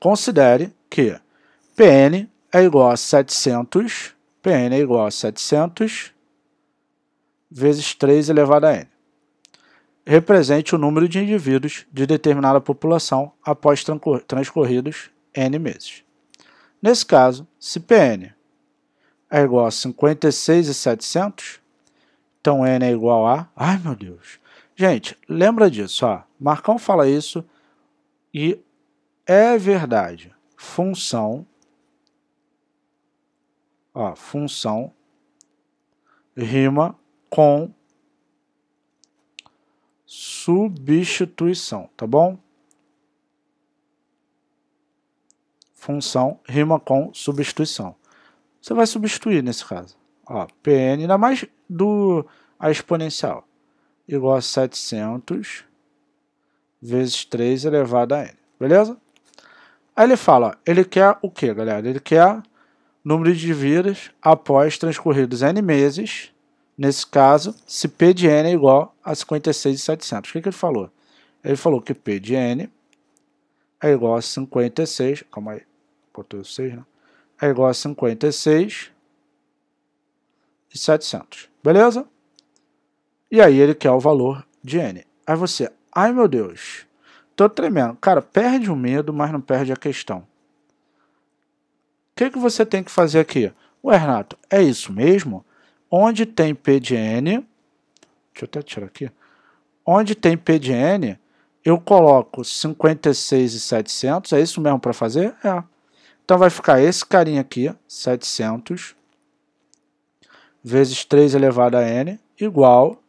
Considere que Pn é igual a 700, Pn é igual a 700 vezes 3 elevado a n. Represente o número de indivíduos de determinada população após transcorridos n meses. Nesse caso, se Pn é igual a 56,700, então n é igual a... Ai, meu Deus! Gente, lembra disso, ó. Marcão fala isso e é verdade. Função, ó, função rima com substituição, tá bom? Função rima com substituição. Você vai substituir nesse caso. Ó, Pn, ainda mais do a exponencial, igual a 700 vezes 3 elevado a n. Beleza? Aí ele fala, ó, ele quer o que, galera? Ele quer número de vírus após transcorridos N meses, nesse caso, se P de N é igual a 56,700. O que, que ele falou? Ele falou que P de N é igual a 56, calma aí, botou 6, né? É igual a 56,700, beleza? E aí ele quer o valor de N. Aí você, ai meu Deus, Tô tremendo. Cara, perde o medo, mas não perde a questão. O que, é que você tem que fazer aqui? Ué, Renato, é isso mesmo? Onde tem PDN, deixa eu até tirar aqui, onde tem PDN, eu coloco 56,700, é isso mesmo para fazer? É. Então vai ficar esse carinha aqui, 700, vezes 3 elevado a n, igual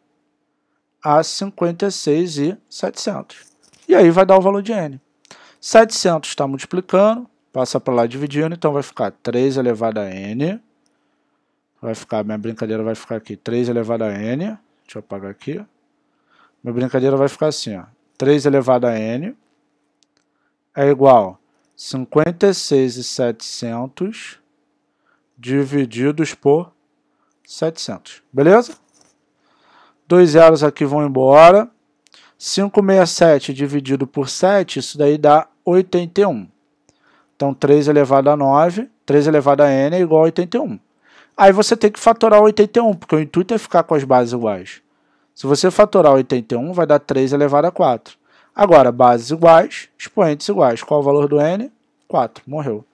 a 56,700. E aí vai dar o valor de n. 700 está multiplicando, passa para lá dividindo, então vai ficar 3 elevado a n. Vai ficar, minha brincadeira vai ficar aqui, 3 elevado a n. Deixa eu apagar aqui. Minha brincadeira vai ficar assim, ó. 3 elevado a n é igual a 56,700 divididos por 700. Beleza? Dois zeros aqui vão embora. 567 dividido por 7, isso daí dá 81. Então, 3 elevado a 9, 3 elevado a n é igual a 81. Aí você tem que fatorar 81, porque o intuito é ficar com as bases iguais. Se você fatorar 81, vai dar 3 elevado a 4. Agora, bases iguais, expoentes iguais. Qual o valor do n? 4, morreu.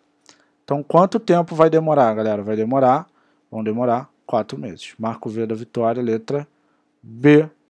Então, quanto tempo vai demorar, galera? Vai demorar, vão demorar 4 meses. Marco V da vitória, letra B